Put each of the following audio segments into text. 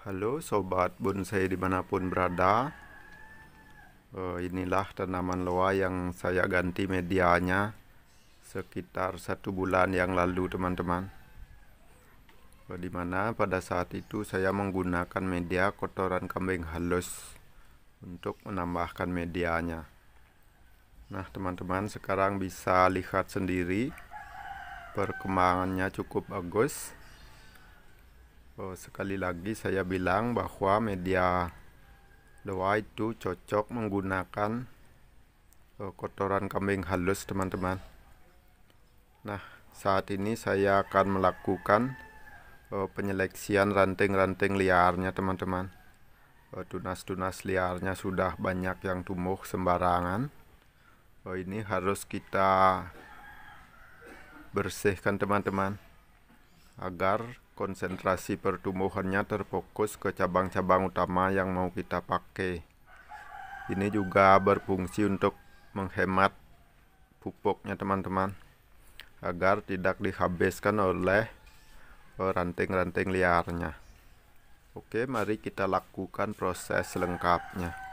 Halo sobat bonsai dimanapun berada eh, Inilah tanaman loa yang saya ganti medianya Sekitar satu bulan yang lalu teman-teman eh, Dimana pada saat itu saya menggunakan media kotoran kambing halus Untuk menambahkan medianya Nah teman-teman sekarang bisa lihat sendiri Perkembangannya cukup bagus Oh, sekali lagi saya bilang bahwa media doa itu cocok menggunakan oh, kotoran kambing halus teman-teman nah saat ini saya akan melakukan oh, penyeleksian ranting-ranting liarnya teman-teman oh, tunas-tunas liarnya sudah banyak yang tumbuh sembarangan oh, ini harus kita bersihkan teman-teman agar konsentrasi pertumbuhannya terfokus ke cabang-cabang utama yang mau kita pakai. Ini juga berfungsi untuk menghemat pupuknya teman-teman agar tidak dihabiskan oleh ranting-ranting liarnya. Oke, mari kita lakukan proses lengkapnya.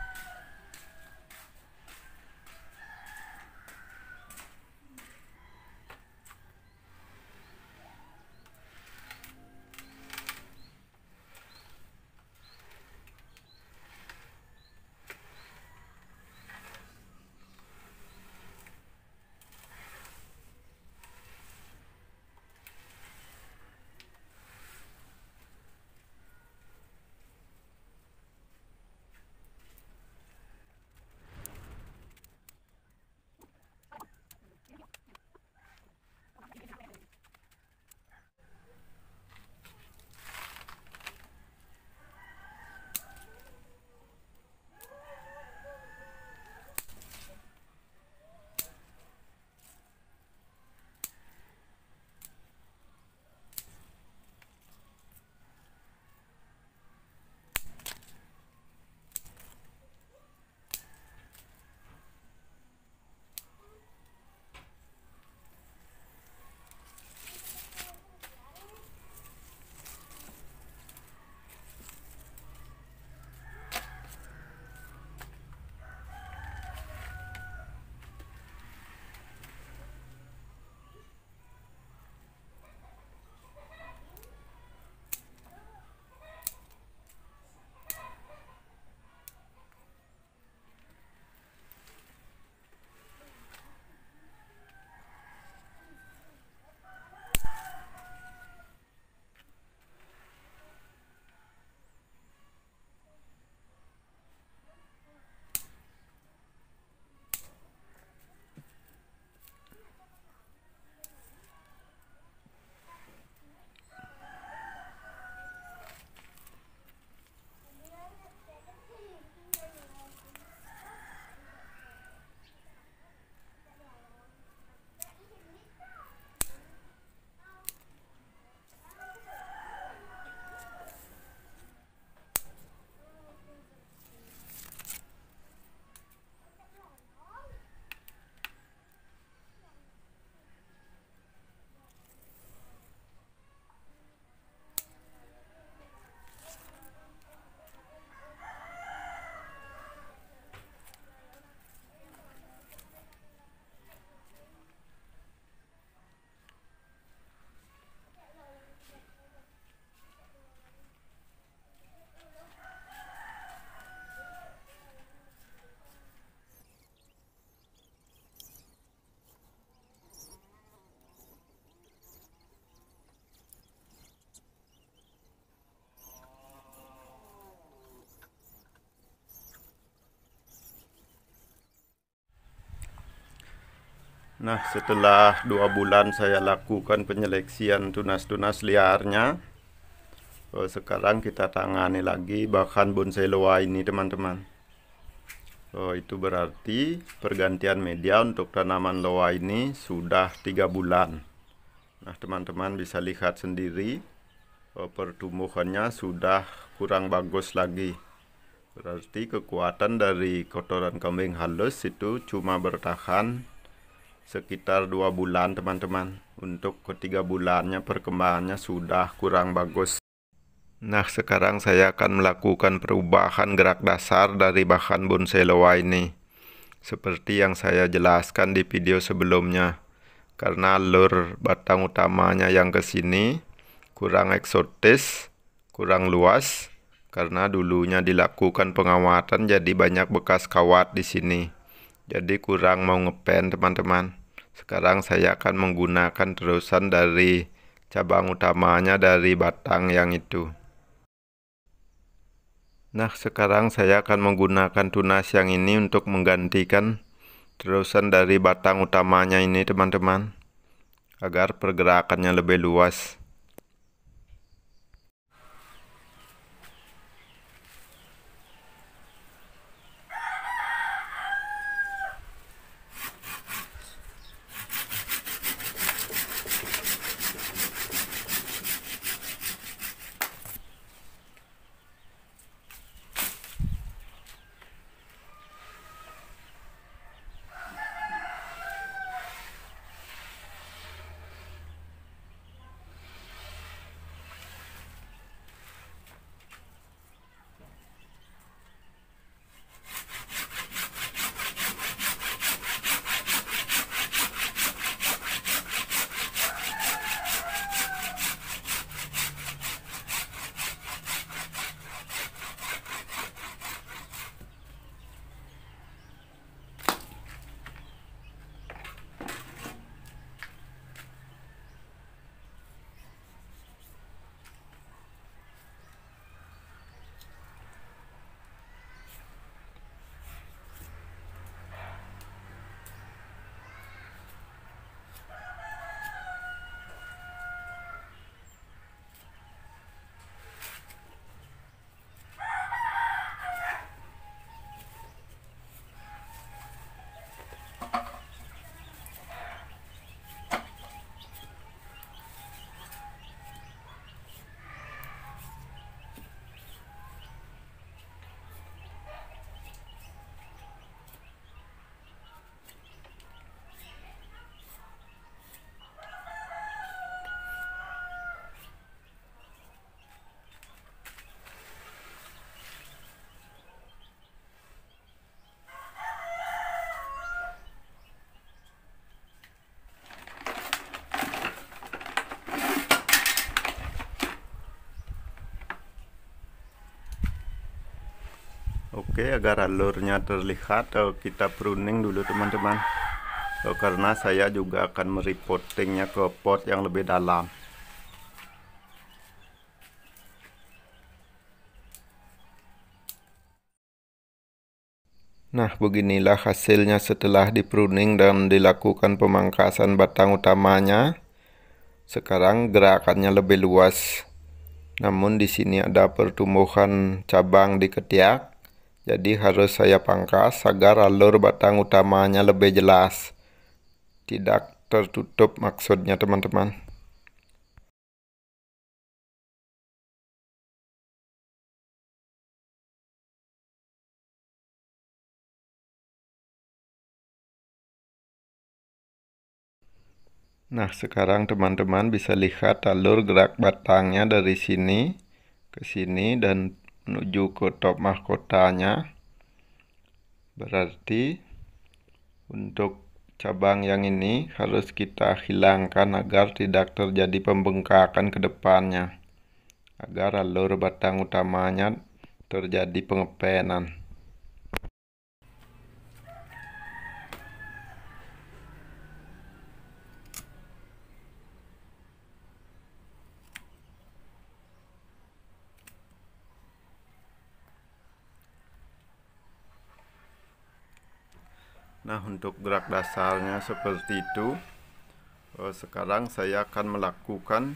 Nah setelah dua bulan saya lakukan penyeleksian tunas-tunas liarnya eh, Sekarang kita tangani lagi bahan bonsai loa ini teman-teman oh, Itu berarti pergantian media untuk tanaman loa ini sudah tiga bulan Nah teman-teman bisa lihat sendiri eh, Pertumbuhannya sudah kurang bagus lagi Berarti kekuatan dari kotoran kambing halus itu cuma bertahan sekitar dua bulan teman-teman untuk ketiga bulannya perkembangannya sudah kurang bagus nah sekarang saya akan melakukan perubahan gerak dasar dari bahan bonsai loa ini seperti yang saya jelaskan di video sebelumnya karena lur batang utamanya yang ke sini kurang eksotis kurang luas karena dulunya dilakukan pengawatan jadi banyak bekas kawat di sini jadi kurang mau ngepen teman-teman sekarang saya akan menggunakan terusan dari cabang utamanya dari batang yang itu nah sekarang saya akan menggunakan tunas yang ini untuk menggantikan terusan dari batang utamanya ini teman-teman agar pergerakannya lebih luas Oke agar alurnya terlihat eh, kita pruning dulu teman-teman eh, karena saya juga akan mereportingnya ke pot yang lebih dalam Nah beginilah hasilnya setelah di pruning dan dilakukan pemangkasan batang utamanya sekarang gerakannya lebih luas namun di sini ada pertumbuhan cabang di ketiak jadi harus saya pangkas agar alur batang utamanya lebih jelas. Tidak tertutup maksudnya teman-teman. Nah, sekarang teman-teman bisa lihat alur gerak batangnya dari sini ke sini dan menuju ke top mahkotanya berarti untuk cabang yang ini harus kita hilangkan agar tidak terjadi pembengkakan ke depannya agar alur batang utamanya terjadi pengepenan Nah untuk gerak dasarnya seperti itu eh, Sekarang saya akan melakukan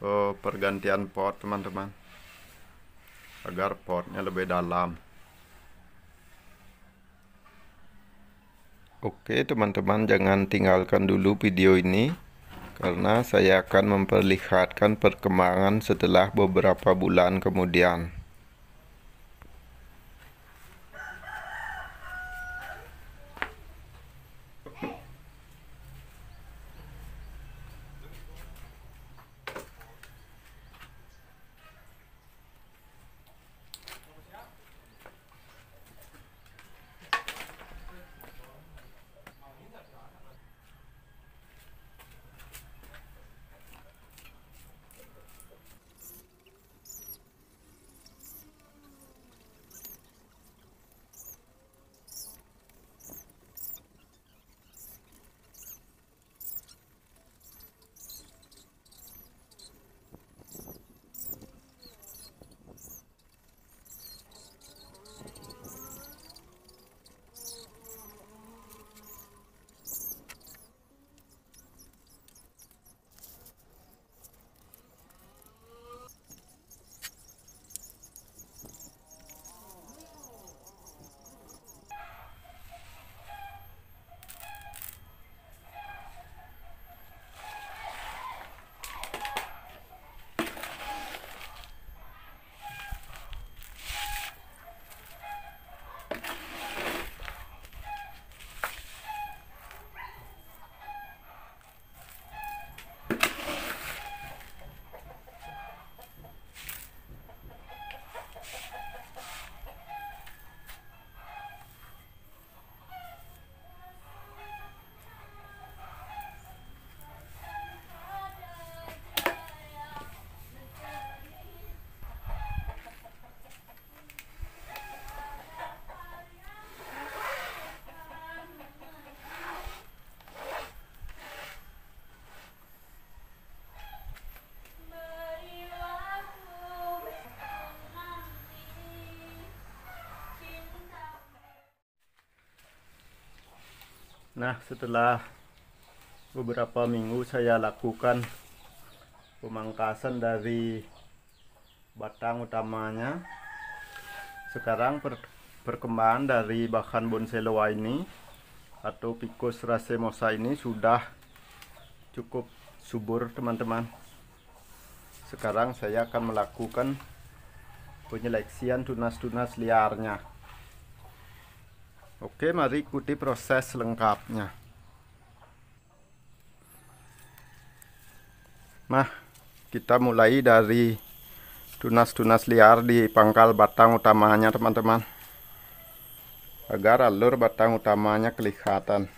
eh, pergantian pot teman-teman Agar potnya lebih dalam Oke teman-teman jangan tinggalkan dulu video ini karena saya akan memperlihatkan perkembangan setelah beberapa bulan kemudian. Nah setelah beberapa minggu saya lakukan pemangkasan dari batang utamanya sekarang per perkembangan dari bahan loa ini atau Picus racemosa ini sudah cukup subur teman-teman sekarang saya akan melakukan penyeleksian tunas-tunas liarnya Oke, mari ikuti proses lengkapnya. Nah, kita mulai dari tunas-tunas liar di pangkal batang utamanya, teman-teman. Agar alur batang utamanya kelihatan.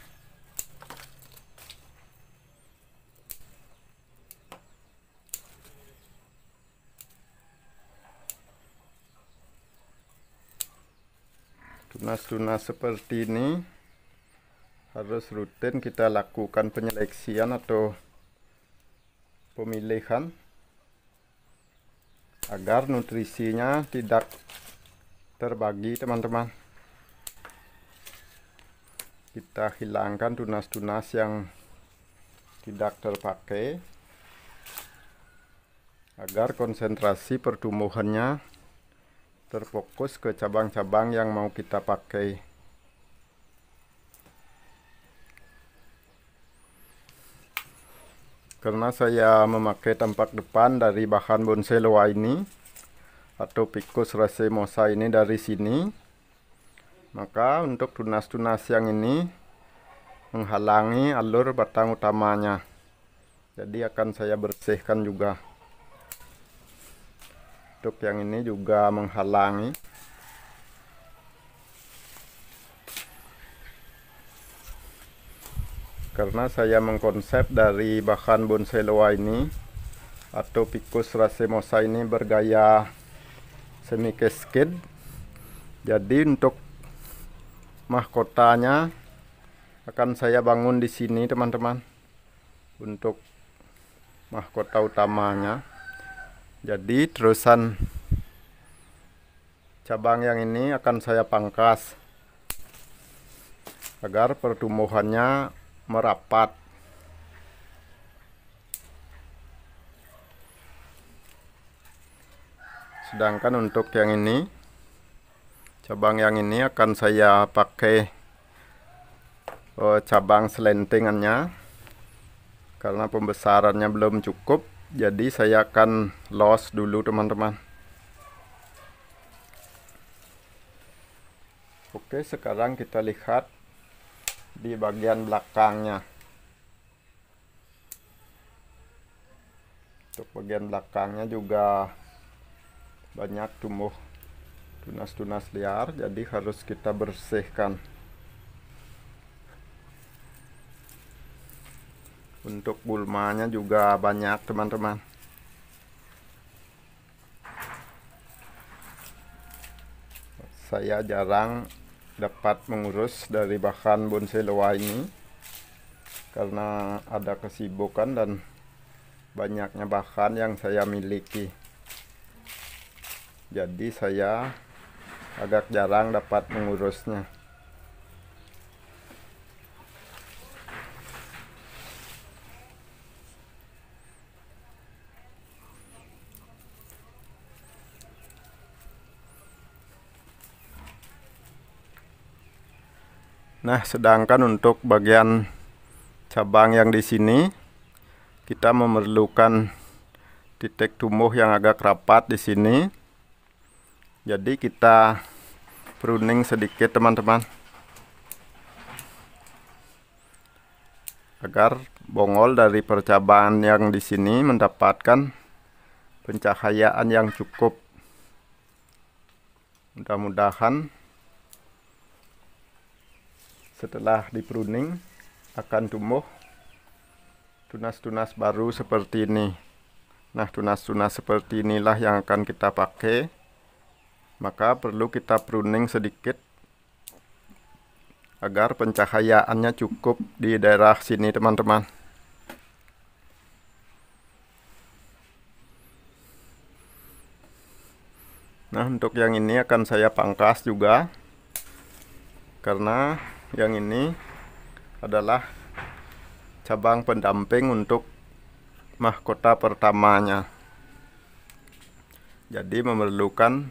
Tunas-tunas seperti ini harus rutin kita lakukan penyeleksian atau pemilihan agar nutrisinya tidak terbagi teman-teman kita hilangkan tunas-tunas yang tidak terpakai agar konsentrasi pertumbuhannya terfokus ke cabang-cabang yang mau kita pakai karena saya memakai tampak depan dari bahan bonsai loa ini atau pikus ficus racemosa ini dari sini maka untuk tunas-tunas yang ini menghalangi alur batang utamanya jadi akan saya bersihkan juga untuk yang ini juga menghalangi. Karena saya mengkonsep dari bahan bonsai loa ini atau rasi racemosa ini bergaya semi cascade. Jadi untuk mahkotanya akan saya bangun di sini teman-teman untuk mahkota utamanya jadi terusan cabang yang ini akan saya pangkas agar pertumbuhannya merapat sedangkan untuk yang ini cabang yang ini akan saya pakai eh, cabang selentingannya karena pembesarannya belum cukup jadi saya akan loss dulu teman-teman oke sekarang kita lihat di bagian belakangnya untuk bagian belakangnya juga banyak tumbuh tunas-tunas liar jadi harus kita bersihkan untuk bulmanya juga banyak teman-teman saya jarang dapat mengurus dari bahan bonsai loa ini karena ada kesibukan dan banyaknya bahan yang saya miliki jadi saya agak jarang dapat mengurusnya Nah, sedangkan untuk bagian cabang yang di sini kita memerlukan titik tumbuh yang agak rapat di sini. Jadi kita pruning sedikit teman-teman. Agar bongol dari percabangan yang di sini mendapatkan pencahayaan yang cukup. Mudah-mudahan setelah di pruning akan tumbuh tunas-tunas baru seperti ini nah tunas-tunas seperti inilah yang akan kita pakai maka perlu kita pruning sedikit agar pencahayaannya cukup di daerah sini teman-teman Nah untuk yang ini akan saya pangkas juga Karena yang ini adalah cabang pendamping untuk mahkota pertamanya jadi memerlukan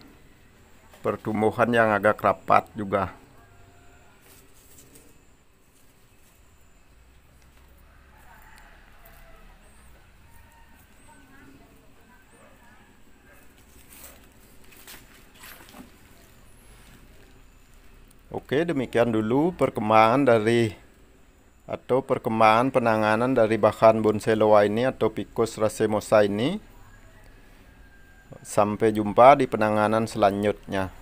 pertumbuhan yang agak rapat juga Oke, demikian dulu perkembangan dari atau perkembangan penanganan dari bahan bonsai loa ini atau Ficus racemosa ini. Sampai jumpa di penanganan selanjutnya.